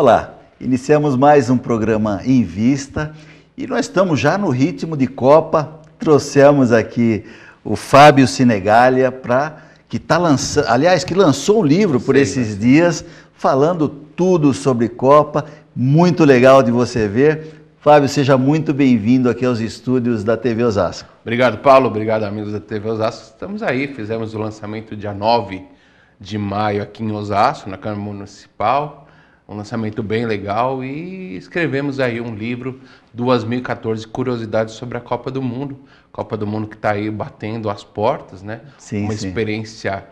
Olá, iniciamos mais um programa em vista e nós estamos já no ritmo de Copa. Trouxemos aqui o Fábio Sinegalha para que está lançando, aliás, que lançou um livro por Sim, esses né? dias falando tudo sobre Copa. Muito legal de você ver. Fábio, seja muito bem-vindo aqui aos estúdios da TV Osasco. Obrigado, Paulo. Obrigado, amigos da TV Osasco. Estamos aí, fizemos o lançamento dia 9 de maio aqui em Osasco, na Câmara Municipal um lançamento bem legal e escrevemos aí um livro 2014 curiosidades sobre a Copa do Mundo, Copa do Mundo que está aí batendo as portas, né? Sim, Uma sim. experiência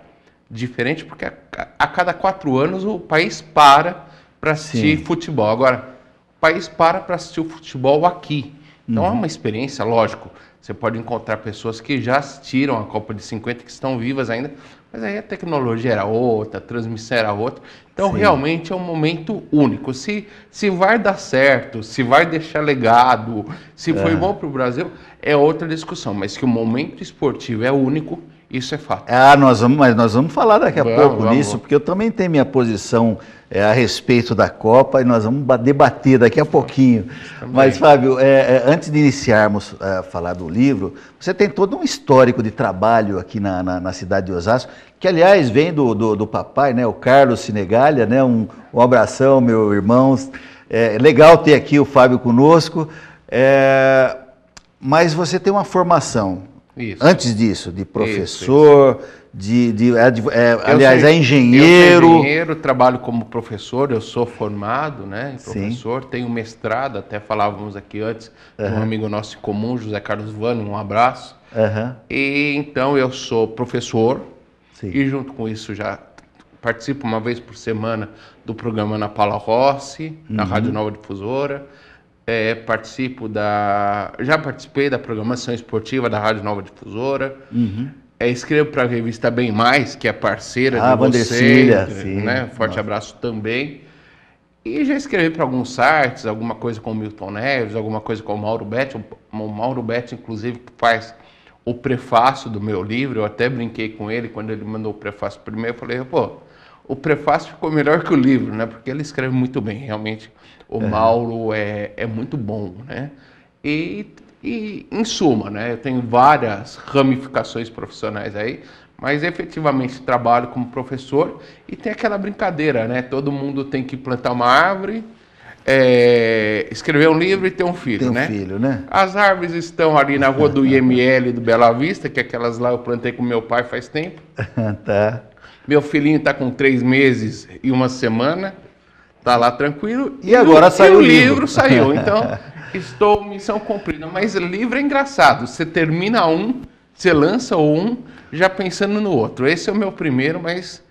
diferente porque a, a, cada quatro anos o país para para assistir sim. futebol. Agora o país para para assistir o futebol aqui. Então é uhum. é uma experiência, lógico. Você pode encontrar pessoas que já assistiram a Copa de 50 que estão vivas ainda, mas aí a tecnologia era outra, a transmissão era outra. Então Sim. realmente é um momento único. Se, se vai dar certo, se vai deixar legado, se é. foi bom para o Brasil, é outra discussão. Mas que o momento esportivo é único, isso é fato. Ah, nós vamos, mas nós vamos falar daqui a vamos, pouco vamos. nisso, porque eu também tenho minha posição é, a respeito da Copa e nós vamos debater daqui a pouquinho. Mas, Fábio, é, é, antes de iniciarmos é, a falar do livro, você tem todo um histórico de trabalho aqui na, na, na cidade de Osasco, que, aliás, vem do, do, do, papai, né, o Carlos Senegalha né, um, um abração, meu irmão. É legal ter aqui o Fábio conosco. É, mas você tem uma formação isso. antes disso, de professor. Isso, isso de, de, é, aliás, é engenheiro. Eu engenheiro, trabalho como professor, eu sou formado, né? Professor, Sim. tenho mestrado, até falávamos aqui antes, uhum. um amigo nosso comum, José Carlos Vani, um abraço. Uhum. E então eu sou professor Sim. e junto com isso já participo uma vez por semana do programa Ana Paula Rossi, uhum. na Rádio Nova Difusora. É, participo da. Já participei da programação esportiva da Rádio Nova Difusora. Uhum. É, escrevo para a revista Bem Mais, que é parceira ah, de Bandecilha, vocês, né? sim. né? Forte Nossa. abraço também. E já escrevi para alguns sites, alguma coisa com o Milton Neves, alguma coisa com o Mauro Betti. O Mauro Betti, inclusive, faz o prefácio do meu livro. Eu até brinquei com ele quando ele mandou o prefácio primeiro. Eu falei, pô, o prefácio ficou melhor que o livro, né? Porque ele escreve muito bem. Realmente, o é. Mauro é, é muito bom, né? E e, em suma, né, eu tenho várias ramificações profissionais aí, mas efetivamente trabalho como professor e tem aquela brincadeira, né? Todo mundo tem que plantar uma árvore, é, escrever um livro e ter um filho, tem um né? filho, né? As árvores estão ali na rua do IML do Bela Vista, que é aquelas lá eu plantei com meu pai faz tempo. tá. Meu filhinho está com três meses e uma semana, está lá tranquilo. E, e agora o, saiu e o livro. livro saiu, então... estou missão cumprida. Mas livro é engraçado. Você termina um, você lança um, já pensando no outro. Esse é o meu primeiro, mas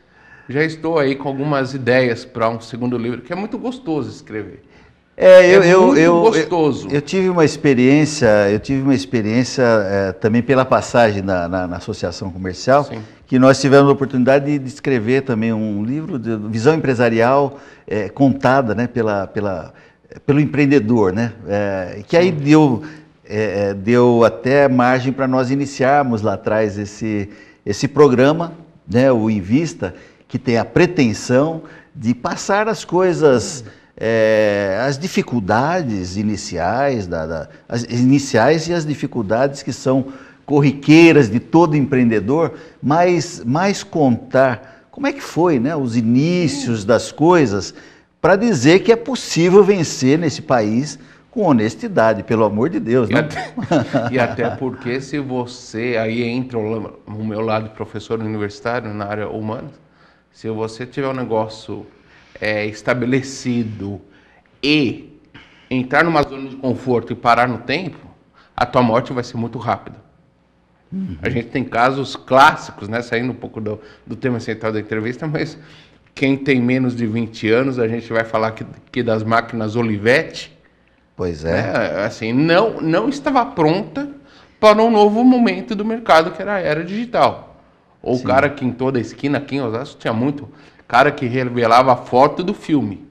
já estou aí com algumas ideias para um segundo livro, que é muito gostoso escrever. É, eu, é eu, eu, gostoso. Eu, eu, tive uma experiência, eu tive uma experiência é, também pela passagem na, na, na associação comercial, Sim. que nós tivemos a oportunidade de, de escrever também um livro de visão empresarial é, contada, né, pela, pela pelo empreendedor, né? É, que aí deu, é, é, deu até margem para nós iniciarmos lá atrás esse, esse programa, né, o Invista, que tem a pretensão de passar as coisas, é, as dificuldades iniciais, da, da, as iniciais e as dificuldades que são corriqueiras de todo empreendedor, mas mais contar como é que foi, né, os inícios das coisas para dizer que é possível vencer nesse país com honestidade, pelo amor de Deus. E, né? até, e até porque se você, aí entra o, meu lado professor universitário na área humana, se você tiver um negócio é, estabelecido e entrar numa zona de conforto e parar no tempo, a tua morte vai ser muito rápida. Uhum. A gente tem casos clássicos, né? Saindo um pouco do, do tema central da entrevista, mas quem tem menos de 20 anos, a gente vai falar que, que das máquinas Olivetti. Pois é. Né? Assim, não, não estava pronta para um novo momento do mercado, que era a era digital. o cara que em toda a esquina, aqui em Osasco, tinha muito cara que revelava a foto do filme.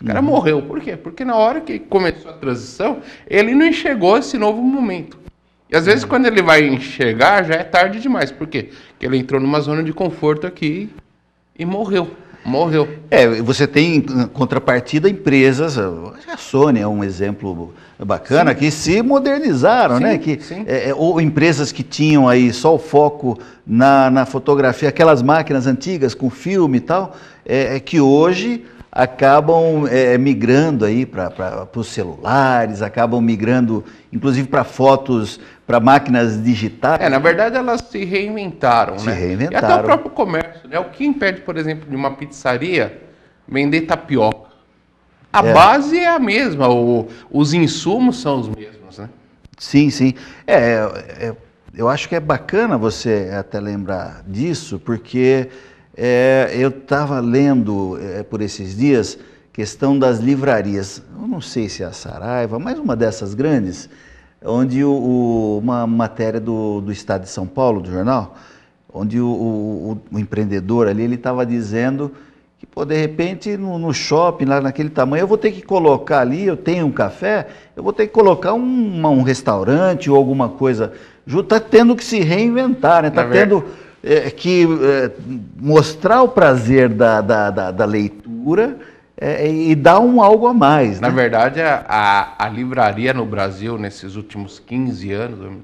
O cara uhum. morreu. Por quê? Porque na hora que começou a transição, ele não enxergou esse novo momento. E às vezes, uhum. quando ele vai enxergar, já é tarde demais. Por quê? Porque ele entrou numa zona de conforto aqui e morreu. Morreu. É, você tem contrapartida empresas, a Sony é um exemplo bacana, sim. que se modernizaram, né? sim, né? Que, é, é, ou empresas que tinham aí só o foco na, na fotografia, aquelas máquinas antigas com filme e tal, é, é que hoje acabam é, é migrando aí para os celulares, acabam migrando inclusive para fotos para máquinas digitais. É, na verdade elas se reinventaram, se né? Se reinventaram. E até o próprio comércio, né? O que impede, por exemplo, de uma pizzaria vender tapioca? A é. base é a mesma, o, os insumos são os mesmos, né? Sim, sim. É, é, é eu acho que é bacana você até lembrar disso, porque é, eu estava lendo é, por esses dias questão das livrarias. Eu não sei se é a Saraiva, mas uma dessas grandes onde o, o, uma matéria do, do Estado de São Paulo, do jornal, onde o, o, o empreendedor ali ele estava dizendo que, pô, de repente, no, no, shopping, lá naquele tamanho, eu vou ter que colocar ali, eu tenho um café, eu vou ter que colocar um, um restaurante ou alguma coisa. Está tendo que se reinventar, Está né? É tá tendo é, que é, mostrar o prazer da, da, da, da leitura é, é, e dá um algo a mais. Na né? verdade, a, a, livraria no Brasil, nesses últimos 15 anos,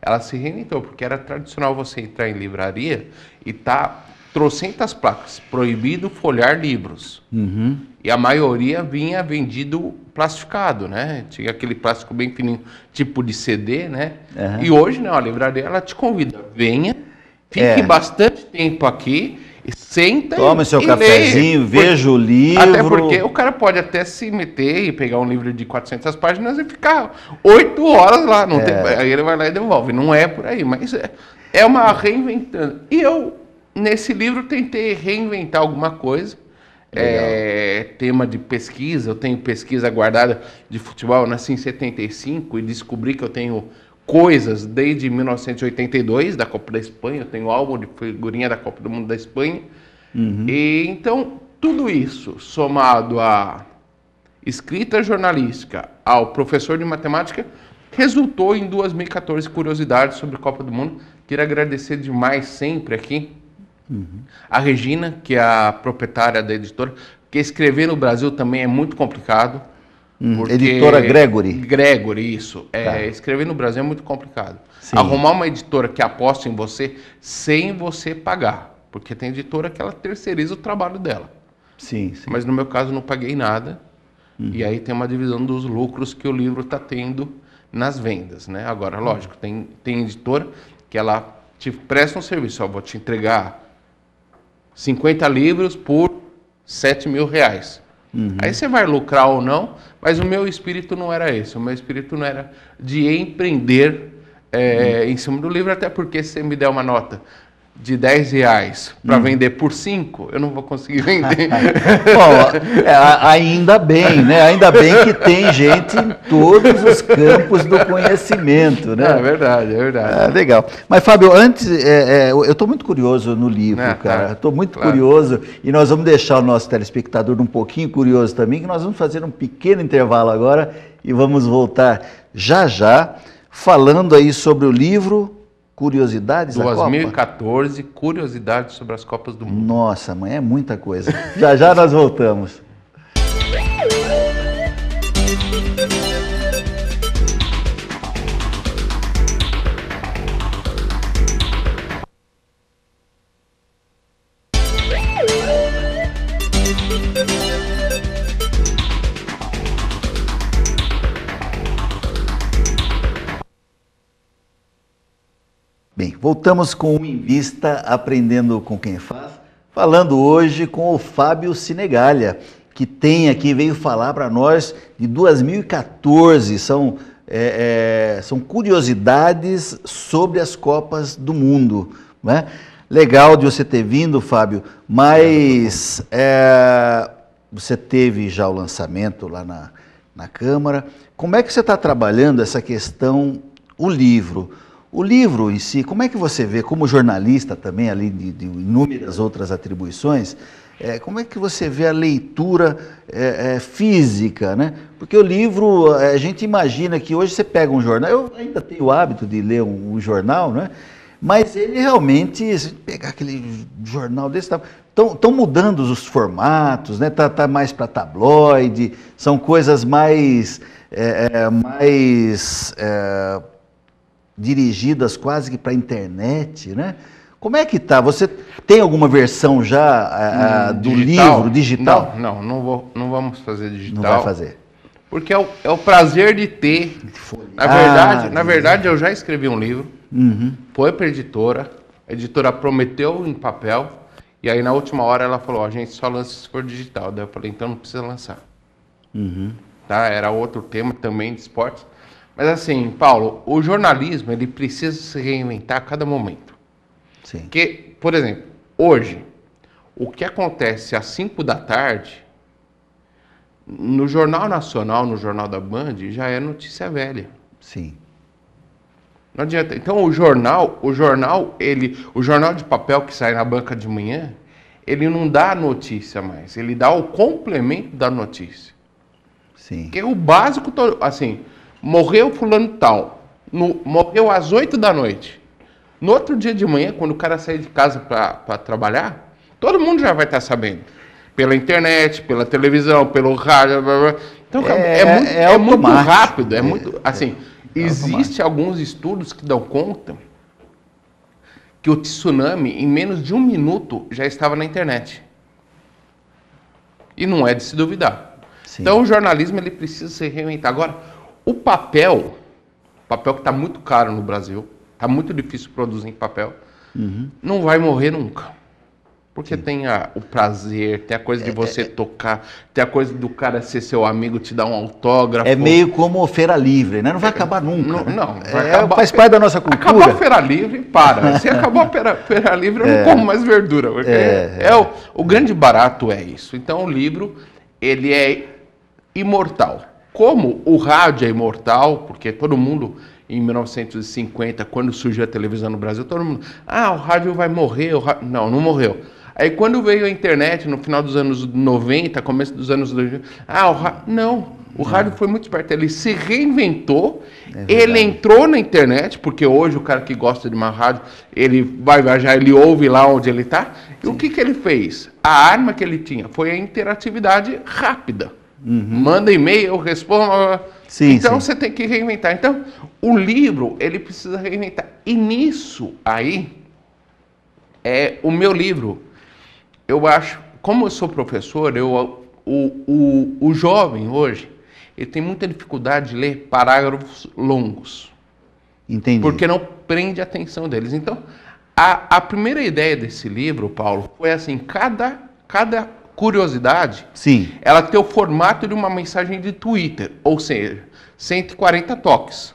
ela se reinventou, porque era tradicional você entrar em livraria e tá trocentas placas, proibido folhar livros. Uhum. E a maioria vinha vendido plastificado, né? Tinha aquele plástico bem fininho, tipo de CD, né? Uhum. E hoje, não, a livraria, ela te convida, venha, fique é. bastante tempo aqui Senta Toma seu cafezinho, veja o livro. Até porque o cara pode até se meter e pegar um livro de 400 páginas e ficar oito horas lá. Não é. tem, aí ele vai lá e devolve. Não é por aí, mas é, é uma reinventando. E eu, nesse livro, tentei reinventar alguma coisa. É, tema de pesquisa, eu tenho pesquisa guardada de futebol, eu nasci em 75 e descobri que eu tenho coisas desde 1982, da Copa da Espanha. Eu tenho álbum de figurinha da Copa do Mundo da Espanha. Uhum. E então, tudo isso somado à escrita jornalística, ao professor de matemática, resultou em 2014 curiosidades sobre a Copa do Mundo. Quero agradecer demais sempre aqui uhum. a Regina, que é a proprietária da editora, que escrever no Brasil também é muito complicado editora Gregory. Gregory, isso. É, tá. Escrever no Brasil é muito complicado. Sim. Arrumar uma editora que aposta em você sem você pagar. Porque tem editora que ela terceiriza o trabalho dela. Sim, sim. Mas no meu caso não paguei nada. Uhum. E aí tem uma divisão dos lucros que o livro está tendo nas vendas. Né? Agora, uhum. lógico, tem, tem editora que ela te presta um serviço. Ó, vou te entregar 50 livros por 7 mil reais. Uhum. Aí você vai lucrar ou não, mas o meu espírito não era esse, o meu espírito não era de empreender é, em cima do livro, até porque se você me der uma nota de 10 reais para hum. vender por 5, eu não vou conseguir vender. Bom, é, ainda bem, né? Ainda bem que tem gente em todos os campos do conhecimento, né? É verdade, é verdade. É, legal. Mas, Fábio, antes, é, é, eu estou muito curioso no livro, ah, tá. cara. Estou muito claro. curioso e nós vamos deixar o nosso telespectador um pouquinho curioso também, que nós vamos fazer um pequeno intervalo agora e vamos voltar já já falando aí sobre o livro Curiosidades 2014, curiosidades sobre as Copas do Mundo. Nossa, mãe, é muita coisa. já já nós voltamos. Bem, voltamos com o Em Vista, aprendendo com quem faz, falando hoje com o Fábio Cinegalha, que tem aqui, veio falar para nós de 2014, são, é, é, são curiosidades sobre as Copas do Mundo. Né? Legal de você ter vindo, Fábio, mas é, você teve já o lançamento lá na, na Câmara. Como é que você está trabalhando essa questão, o livro? O livro em si, como é que você vê, como jornalista também, além de, de inúmeras outras atribuições, é, como é que você vê a leitura é, é, física, né? Porque o livro, é, a gente imagina que hoje você pega um jornal, eu ainda tenho o hábito de ler um, um jornal, né? Mas ele realmente, se pegar aquele jornal desse, estão tá, mudando os formatos, né? tá, tá mais para tabloide, são coisas mais, é, é, mais dirigidas quase que para a internet, né? Como é que tá? Você tem alguma versão já eh, eh, hum, do digital? livro digital? Não, não, não, vou, não vamos fazer digital. Não vai fazer. Porque é o, é o prazer de ter. Na verdade, ah, na verdade eu já escrevi um livro. Uhum. Foi para editora. A editora prometeu em papel. E aí na última hora ela falou: a gente só lança se for digital. Daí eu falei: então não precisa lançar. Uhum. Tá? Era outro tema também de esportes. Mas assim, Paulo, o jornalismo ele precisa se reinventar a cada momento. Sim. Porque, por exemplo, hoje, o que acontece às 5 da tarde, no Jornal Nacional, no Jornal da Band, já é notícia velha. Sim. Não adianta. Então o jornal, o jornal, ele, o jornal de papel que sai na banca de manhã, ele não dá a notícia mais, ele dá o complemento da notícia. Sim. Que o básico, assim, morreu fulano tal, no, morreu às 8 da noite. No outro dia de manhã, quando o cara sair de casa para trabalhar, todo mundo já vai estar sabendo. Pela internet, pela televisão, pelo rádio. Blá, blá. Então, é, é, muito, é, é muito, rápido. É muito. É, é assim, é, existem alguns estudos que dão conta que o tsunami, em menos de um minuto, já estava na internet. E não é de se duvidar. Sim. Então, o jornalismo ele precisa se reinventar. Agora, o papel, papel que está muito caro no Brasil, está muito difícil produzir papel, uhum. não vai morrer nunca. Porque Sim. tem a, o prazer, tem a coisa de é, você é, é, tocar, tem a coisa do cara ser seu amigo, te dar um autógrafo. É meio como feira livre, né? Não vai é, acabar nunca. Não, né? não é, acabar, faz parte da nossa cultura. Acabou a feira livre, para. Se acabou a feira, feira livre, eu é, não como mais verdura. É, o, o grande barato é isso. Então, o livro, ele é imortal como o rádio é imortal, porque todo mundo em 1950, quando surgiu a televisão no Brasil, todo mundo, ah, o rádio vai morrer, rádio... não, não morreu. Aí quando veio a internet no final dos anos 90, começo dos anos 2000, ah, o rádio, não, o rádio foi muito esperto, ele se reinventou, é ele entrou na internet, porque hoje o cara que gosta de uma rádio, ele vai viajar, ele ouve lá onde ele está. E o que, que ele fez? A arma que ele tinha foi a interatividade rápida. Uhum. Manda e-mail, responda. Sim, então sim. você tem que reinventar. Então, o livro, ele precisa reinventar. E nisso aí é o meu livro. Eu acho, como eu sou professor, eu, o, o, o jovem hoje, ele tem muita dificuldade de ler parágrafos longos. Entendi. Porque não prende a atenção deles. Então, a, a primeira ideia desse livro, Paulo, foi assim: cada, cada curiosidade, Sim. ela tem o formato de uma mensagem de Twitter, ou seja, 140 toques.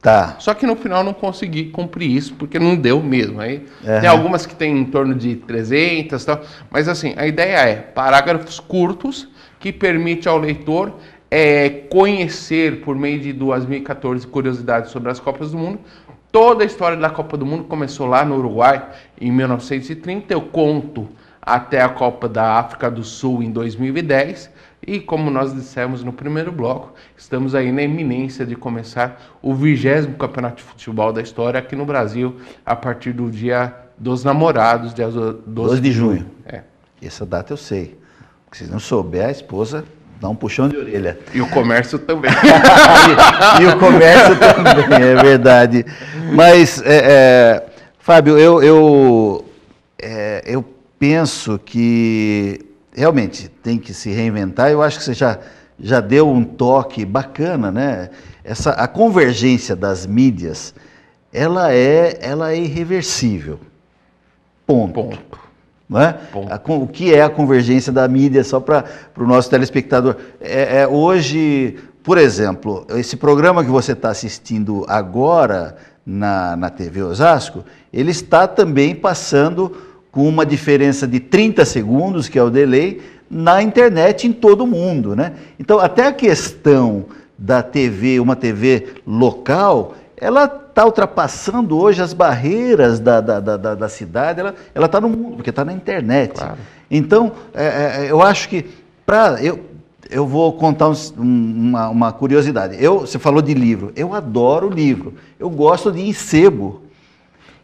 Tá. Só que no final não consegui cumprir isso, porque não deu mesmo. Aí, uhum. Tem algumas que tem em torno de 300 tal, mas assim, a ideia é parágrafos curtos que permite ao leitor é, conhecer, por meio de 2014 curiosidades sobre as Copas do Mundo, toda a história da Copa do Mundo começou lá no Uruguai, em 1930, eu conto até a Copa da África do Sul em 2010. E como nós dissemos no primeiro bloco, estamos aí na iminência de começar o vigésimo campeonato de futebol da história aqui no Brasil, a partir do dia dos namorados, dia 12, 12 de junho. É. Essa data eu sei. Se não souber, a esposa dá um puxão de orelha. E o comércio também. e, e, o comércio também, é verdade. Mas, é, é, Fábio, eu, eu, é, eu penso que realmente tem que se reinventar. Eu acho que você já, já deu um toque bacana, né? Essa, a convergência das mídias, ela é, ela é irreversível. Ponto. Ponto. É? o que é a convergência da mídia, só para o nosso telespectador? É, é, hoje, por exemplo, esse programa que você está assistindo agora na, na TV Osasco, ele está também passando com uma diferença de 30 segundos, que é o delay, na internet em todo o mundo. Né? Então, até a questão da TV, uma TV local, ela está ultrapassando hoje as barreiras da, da, da, da cidade, ela está no mundo, porque está na internet. Claro. Então, é, é, é, eu acho que, pra, eu, eu vou contar um, uma, uma curiosidade. Eu, você falou de livro, eu adoro livro, eu gosto de ir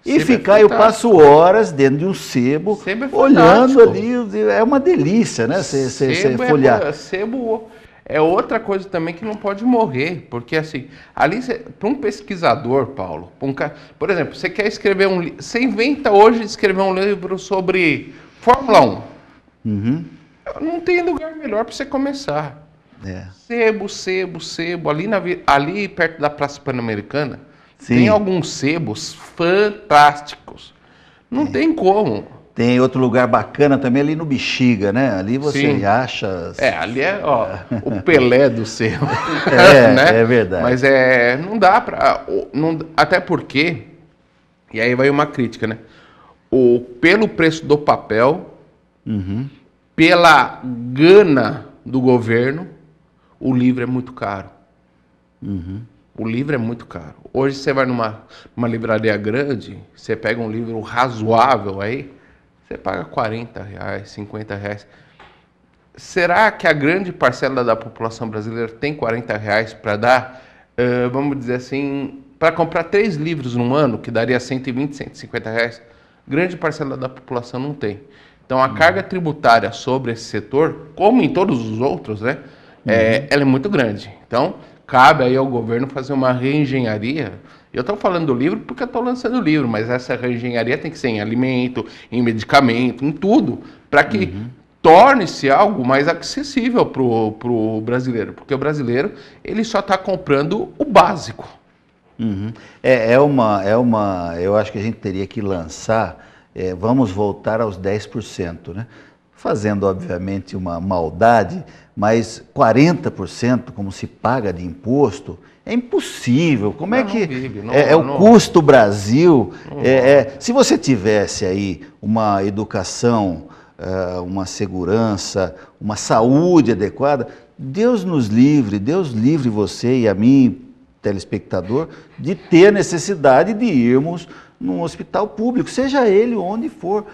e é ficar, é eu passo horas dentro de um sebo, é olhando ali, é uma delícia, né? Você, você, sebo folhar. É, sebo é outra coisa também que não pode morrer, porque assim, ali para um pesquisador, Paulo, um por exemplo, você quer escrever um, livro, você inventa hoje de escrever um livro sobre Fórmula 1. Uhum. Não tem lugar melhor para você começar. É. Sebo, sebo, sebo, ali, na, ali perto da Praça Pan-Americana, Sim. Tem alguns sebos fantásticos. Não tem como. Tem outro lugar bacana também ali no Bexiga, né? Ali você Sim. acha. É, ali é ó, o Pelé do sebo. É, né? é verdade. Mas é, não dá para. Não, até porque, e aí vai uma crítica, né? O, pelo preço do papel, uhum. pela gana do governo, o livro é muito caro. Uhum. O livro é muito caro. Hoje você vai numa, numa livraria grande, você pega um livro razoável aí, você paga 40 reais, 50 reais. Será que a grande parcela da população brasileira tem 40 reais para dar, uh, vamos dizer assim, para comprar três livros num ano, que daria 120, 150 reais? Grande parcela da população não tem. Então a uhum. carga tributária sobre esse setor, como em todos os outros, né, uhum. é, ela é muito grande. Então Cabe aí ao governo fazer uma reengenharia. Eu estou falando do livro porque eu estou lançando o livro, mas essa reengenharia tem que ser em alimento, em medicamento, em tudo, para que uhum. torne-se algo mais acessível para o brasileiro. Porque o brasileiro ele só está comprando o básico. Uhum. É, é, uma, é uma. Eu acho que a gente teria que lançar. É, vamos voltar aos 10%. Né? fazendo, obviamente, uma maldade, mas 40%, como se paga de imposto, é impossível. Como é não, é que. Vive, não, é, é não, o custo Brasil. É, é, se você tivesse aí uma educação, eh, uma segurança, uma saúde adequada, Deus nos livre, Deus livre você e a mim, telespectador, de ter necessidade de irmos num hospital público, seja ele onde for.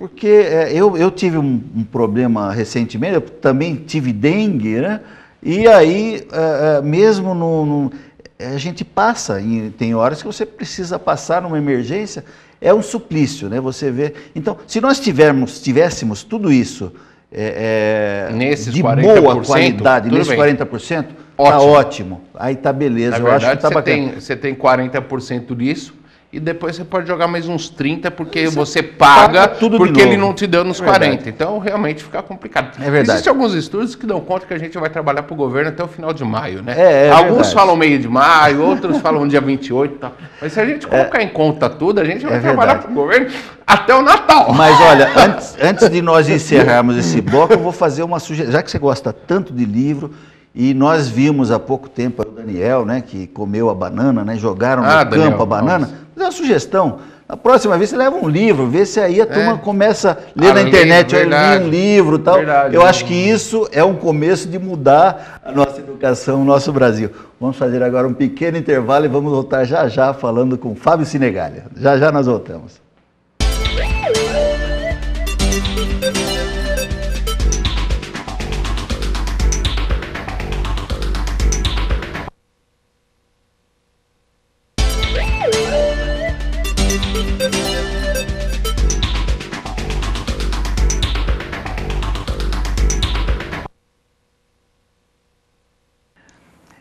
Porque é, eu, eu tive um, um, problema recentemente, eu também tive dengue, né? E aí, é, é mesmo no, no, é, a gente passa, e tem horas que você precisa passar numa emergência, é um suplício, né? Você vê. Então, se nós tivermos, tivéssemos tudo isso é, é, nesses de boa qualidade, nesses bem. 40%, tá ótimo. tá ótimo. Aí tá beleza. Na eu verdade, acho que tá você bacana. Tem, você tem 40% disso e depois você pode jogar mais uns 30 porque você, é você paga, paga tudo porque ele não te deu nos é 40. Então realmente fica complicado. É verdade. Existem alguns estudos que dão conta que a gente vai trabalhar para o governo até o final de maio, né? É, é alguns verdade. falam meio de maio, outros falam dia 28 e tal. Mas se a gente é. colocar em conta tudo, a gente vai é trabalhar para o governo até o Natal. Mas olha, antes, antes de nós encerrarmos esse bloco, eu vou fazer uma sugestão. Já que você gosta tanto de livro, e nós vimos há pouco tempo o Daniel, né, que comeu a banana, né, jogaram ah, no Daniel, campo a banana. Nossa. Mas é uma sugestão. Na próxima vez você leva um livro, vê se aí a é. turma começa a ler ah, na internet, eu ler um livro tal. Verdade, eu acho que isso é um começo de mudar a nossa educação, o nosso Brasil. Vamos fazer agora um pequeno intervalo e vamos voltar já já falando com Fábio Sinegalha. Já já nós voltamos.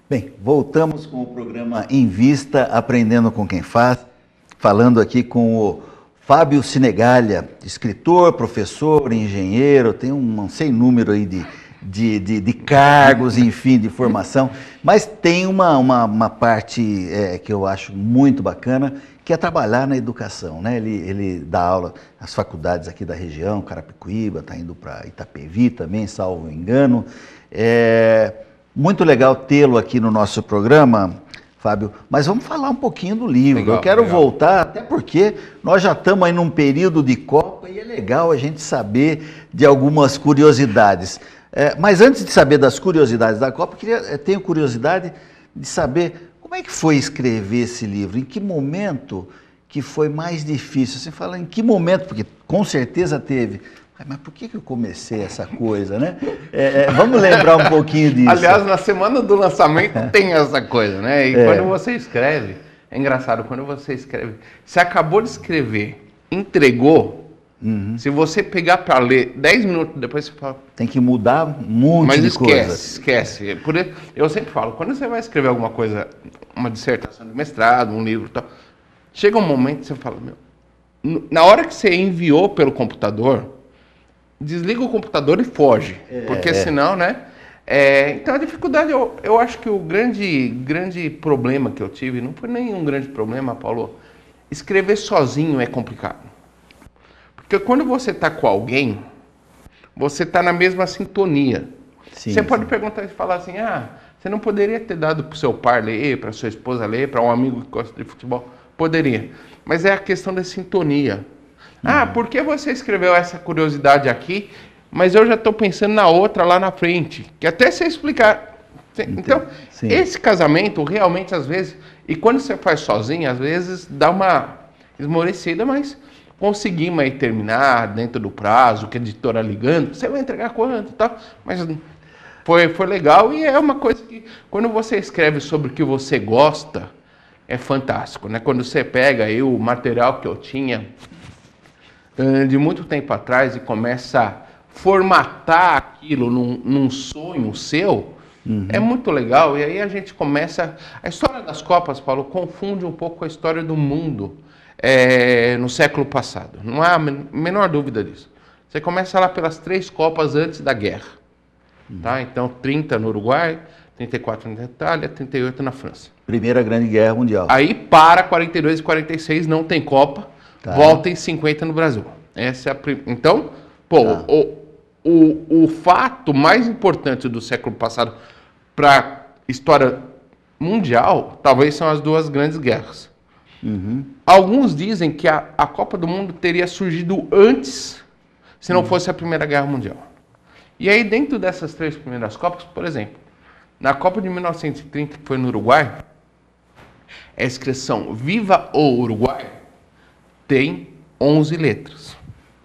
Bem, voltamos com o programa Em Vista, aprendendo com quem faz, falando aqui com o Fábio Sinegalha, escritor, professor, engenheiro, tem um não sei número aí de, de, de, de cargos, enfim, de formação, mas tem uma, uma, uma parte é, que eu acho muito bacana, que é trabalhar na educação, né? Ele, ele dá aula nas faculdades aqui da região, Carapicuíba, está indo para Itapevi também, salvo engano. É... Muito legal tê-lo aqui no nosso programa, Fábio. Mas vamos falar um pouquinho do livro. Legal, Eu quero legal. voltar, até porque nós já estamos aí num período de Copa e é legal a gente saber de algumas curiosidades. É, mas antes de saber das curiosidades da Copa, queria, é, tenho curiosidade de saber como é que foi escrever esse livro, em que momento que foi mais difícil. Você fala em que momento, porque com certeza teve, mas por que, que eu comecei essa coisa, né? É, é, vamos lembrar um pouquinho disso. Aliás, na semana do lançamento é. tem essa coisa, né? E é. quando você escreve, é engraçado, quando você escreve, você acabou de escrever, entregou, uhum. se você pegar para ler 10 minutos depois, você fala... Tem que mudar muito Mas esquece, esquece. Por, eu sempre falo, quando você vai escrever alguma coisa, uma dissertação de mestrado, um livro tal, chega um momento que você fala, meu... Na hora que você enviou pelo computador desliga o computador e foge. É, é, porque é. senão, né? É, então a dificuldade, eu, eu acho que o grande, grande problema que eu tive, não foi nenhum grande problema, Paulo, escrever sozinho é complicado. Porque quando você está com alguém, você está na mesma sintonia. Sim, você sim. pode perguntar e falar assim, ah, você não poderia ter dado para o seu par ler, para sua esposa ler, para um amigo que gosta de futebol? Poderia. Mas é a questão da sintonia. Ah, uhum. por que você escreveu essa curiosidade aqui? Mas eu já estou pensando na outra lá na frente. Que até você explicar. Então, Sim. esse casamento realmente, às vezes, e quando você faz sozinho, às vezes dá uma esmorecida, mas conseguimos aí terminar dentro do prazo, que a editora ligando, você vai entregar quanto Tá? Mas foi, foi legal e é uma coisa que, quando você escreve sobre o que você gosta, é fantástico, né? Quando você pega aí o material que eu tinha eh, de muito tempo atrás e começa a formatar aquilo num, num sonho seu, uhum. é muito legal. E aí a gente começa. A história das Copas, Paulo, confunde um pouco a história do mundo é, no século passado. Não há a menor dúvida disso. Você começa lá pelas três Copas antes da guerra. Uhum. Tá? Então, 30 no Uruguai, 34 na Itália, 38 na França. Primeira Grande Guerra Mundial. Aí para 42 e 46, não tem Copa. Tá. Volta em 50 no Brasil. Essa é a prim... Então, pô, tá. o, o, o fato mais importante do século passado para história mundial, talvez são as duas grandes guerras. Uhum. Alguns dizem que a, a Copa do Mundo teria surgido antes se não uhum. fosse a Primeira Guerra Mundial. E aí, dentro dessas três primeiras Copas, por exemplo, na Copa de 1930, que foi no Uruguai, é a inscrição Viva o Uruguai tem 11 letras.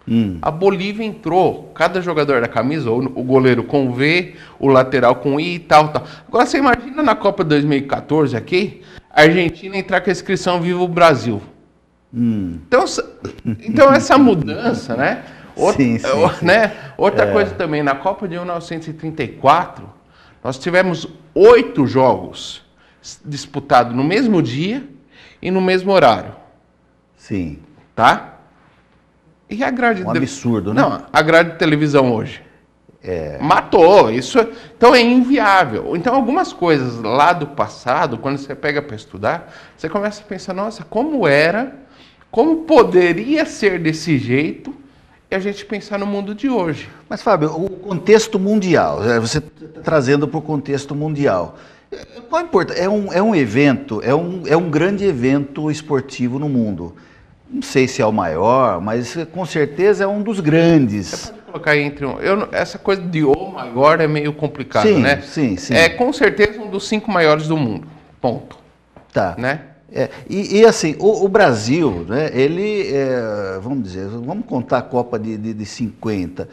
Hum. A Bolívia entrou, cada jogador da camisa, o goleiro com V, o lateral com I e tal, tal. Agora você imagina na Copa 2014 aqui, a Argentina entrar com a inscrição Viva o Brasil. Hum. Então, então essa mudança, né? Outra, sim, sim, é sim. né? Outra é. coisa também, na Copa de 1934, nós tivemos oito jogos disputados no mesmo dia e no mesmo horário. Sim. Tá? E a grade um de... absurdo, né? Não, a grade de televisão hoje. É... Matou, isso. É, então é inviável. Então, algumas coisas lá do passado, quando você pega para estudar, você começa a pensar: nossa, como era, como poderia ser desse jeito, e a gente pensar no mundo de hoje. Mas, Fábio, o contexto mundial, é, você está trazendo para o contexto mundial. É, qual importa, é um, é um evento, é um, é um grande evento esportivo no mundo não sei se é o maior, mas com certeza é um dos grandes. É colocar entre um, eu, essa coisa de o maior é meio complicado, sim, né? Sim, sim. É com certeza um dos cinco maiores do mundo. Ponto. Tá. Né? É, e, e, assim, o, o, Brasil, né, ele, é, vamos dizer, vamos contar a Copa de, de, de 50,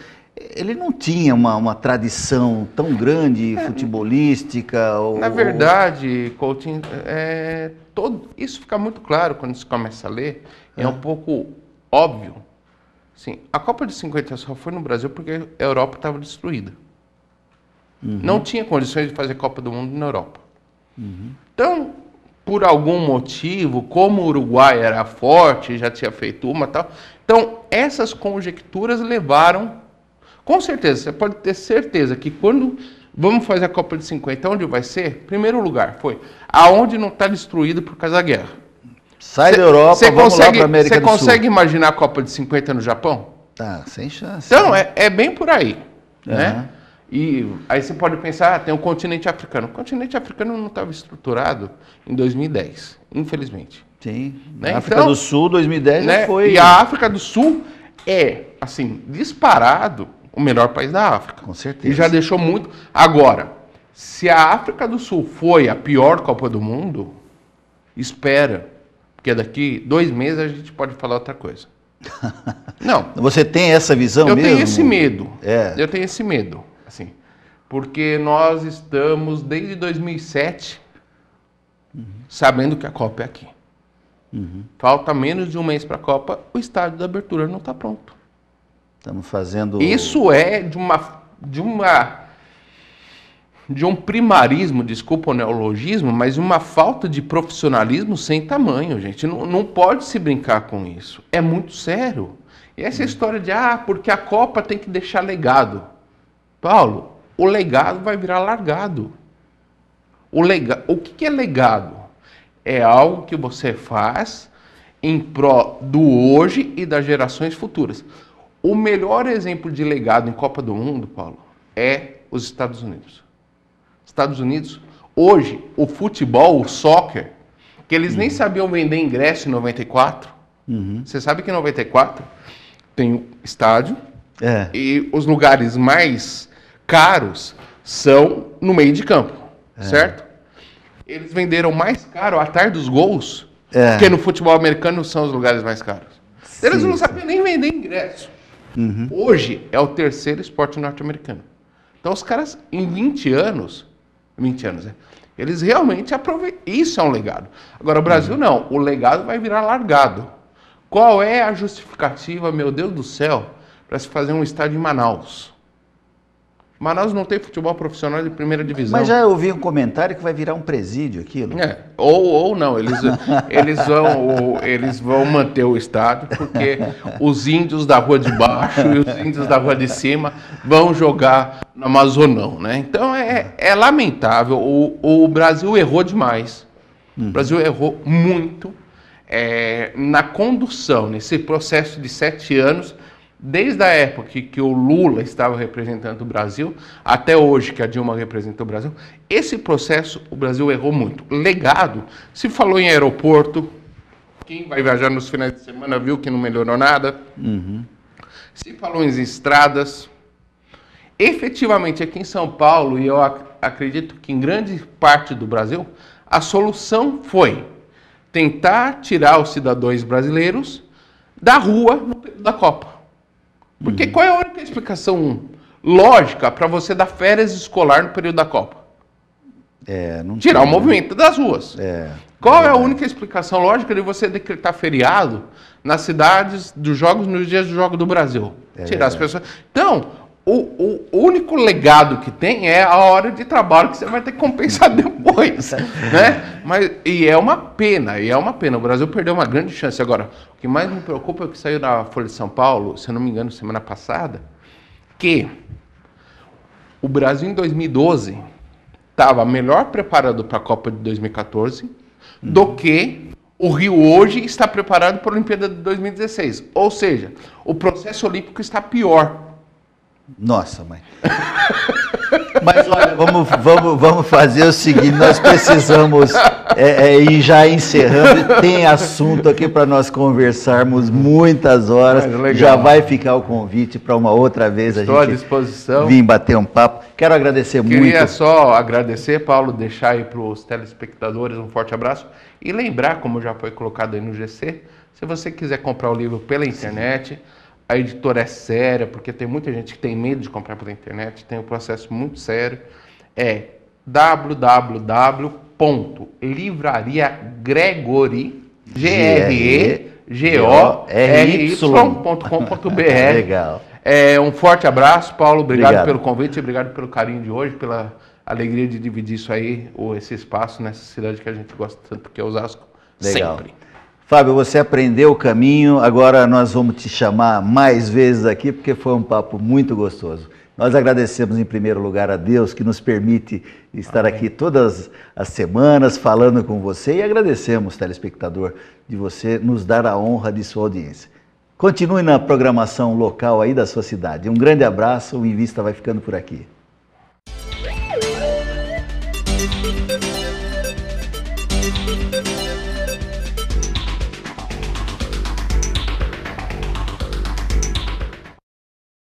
ele não tinha uma, uma tradição tão grande é, futebolística. Ou, na verdade, Coutinho, é, todo, isso fica muito claro quando se começa a ler, é, um é. pouco óbvio. Sim, a Copa de 50 só foi no Brasil porque a Europa estava destruída. Uhum. Não tinha condições de fazer Copa do Mundo na Europa. Uhum. Então, por algum motivo, como o Uruguai era forte, já tinha feito uma tal. Então, essas conjecturas levaram. Com certeza, você pode ter certeza que quando vamos fazer a Copa de 50, onde vai ser? Primeiro lugar, foi aonde não está destruído por causa da guerra. Sai cê, da Europa, vamos consegue, lá para América Você consegue imaginar a Copa de 50 no Japão? Tá, sem chance. Então, né? é, é bem por aí, uhum. né? E aí você pode pensar, ah, tem o um continente africano. O continente africano não estava estruturado em 2010, infelizmente. Sim. Né? África então, do Sul, 2010 né? foi. E a África do Sul é, assim, disparado o melhor país da África. Com certeza. E já deixou muito. Agora, se a África do Sul foi a pior Copa do Mundo, espera porque daqui dois meses a gente pode falar outra coisa. Não. Você tem essa visão eu mesmo? Eu tenho esse medo. É. Eu tenho esse medo, assim. Porque nós estamos desde 2007 uhum. sabendo que a Copa é aqui. Uhum. Falta menos de um mês para a Copa, o estádio da abertura não está pronto. Estamos fazendo. Isso é de uma, de uma de um primarismo, desculpa o neologismo, mas uma falta de profissionalismo sem tamanho, gente. Não, não pode se brincar com isso. É muito sério. E essa hum. história de, ah, porque a Copa tem que deixar legado. Paulo, o legado vai virar largado. O, lega... o que é legado? É algo que você faz em prol do hoje e das gerações futuras. O melhor exemplo de legado em Copa do Mundo, Paulo, é os Estados Unidos. Estados Unidos, hoje o futebol, o soccer, que eles uhum. nem sabiam vender ingresso em 94. Uhum. Você sabe que em 94 tem estádio é. e os lugares mais caros são no meio de campo, é. certo? Eles venderam mais caro a tarde dos gols, é. porque no futebol americano são os lugares mais caros. Sim, eles não sabiam nem vender ingresso. Uhum. Hoje é o terceiro esporte norte-americano. Então os caras, em 20 anos, 20 anos, né? Eles realmente aproveitam. Isso é um legado. Agora, o Brasil não. O legado vai virar largado. Qual é a justificativa, meu Deus do céu, para se fazer um estádio em Manaus? Manaus não tem futebol profissional de primeira divisão. Mas já ouvi um comentário que vai virar um presídio aquilo. É, ou, ou não, eles, eles, vão, eles vão manter o estádio, porque os índios da rua de baixo e os índios da rua de cima vão jogar no Amazonão. Né? Então é, é lamentável, o, o Brasil errou demais. O uhum. Brasil errou muito é, na condução, nesse processo de sete anos desde a época que, que o Lula estava representando o Brasil, até hoje que a Dilma representa o Brasil, esse processo o Brasil errou muito. Legado, se falou em aeroporto, quem vai viajar nos finais de semana viu que não melhorou nada. Uhum. Se falou em estradas. Efetivamente, aqui em São Paulo, e eu ac acredito que em grande parte do Brasil, a solução foi tentar tirar os cidadãos brasileiros da rua no período da Copa. Porque uhum. qual é a única explicação lógica para você dar férias escolar no período da Copa? É, Tirar tem, o né? movimento né? das ruas. É, qual é, é a única explicação lógica de você decretar feriado nas cidades dos jogos, nos dias do Jogo do Brasil? É Tirar as pessoas. Então, o, o, único legado que tem é a hora de trabalho que você vai ter que compensar depois, né? Mas, e é uma pena, e é uma pena. O Brasil perdeu uma grande chance. Agora, o que mais me preocupa é o que saiu na Folha de São Paulo, se eu não me engano, semana passada, que o Brasil em 2012 estava melhor preparado para a Copa de 2014 do que o Rio hoje está preparado para a Olimpíada de 2016. Ou seja, o processo olímpico está pior nossa, mãe. Mas olha, vamos, vamos, vamos fazer o seguinte: nós precisamos é, é, ir já encerrando. Tem assunto aqui para nós conversarmos muitas horas. já vai ficar o convite para uma outra vez Estou a gente à disposição. vir bater um papo. Quero agradecer Queria muito. Queria só agradecer, Paulo, deixar aí para os telespectadores um forte abraço e lembrar, como já foi colocado aí no GC, se você quiser comprar o livro pela internet. Sim a editora é séria, porque tem muita gente que tem medo de comprar pela internet, tem um processo muito sério, é www.livrariagregori, G-R-E-G-O-R-Y.com.br. Legal. É, um forte abraço, Paulo. Obrigado, obrigado, pelo convite, obrigado pelo carinho de hoje, pela alegria de dividir isso aí, ou esse espaço nessa cidade que a gente gosta tanto, que é Osasco, Legal. sempre. Fábio, você aprendeu o caminho, agora nós vamos te chamar mais vezes aqui, porque foi um papo muito gostoso. Nós agradecemos em primeiro lugar a Deus que nos permite estar Amém. aqui todas as semanas falando com você e agradecemos, telespectador, de você nos dar a honra de sua audiência. Continue na programação local aí da sua cidade. Um grande abraço, o Invista vai ficando por aqui.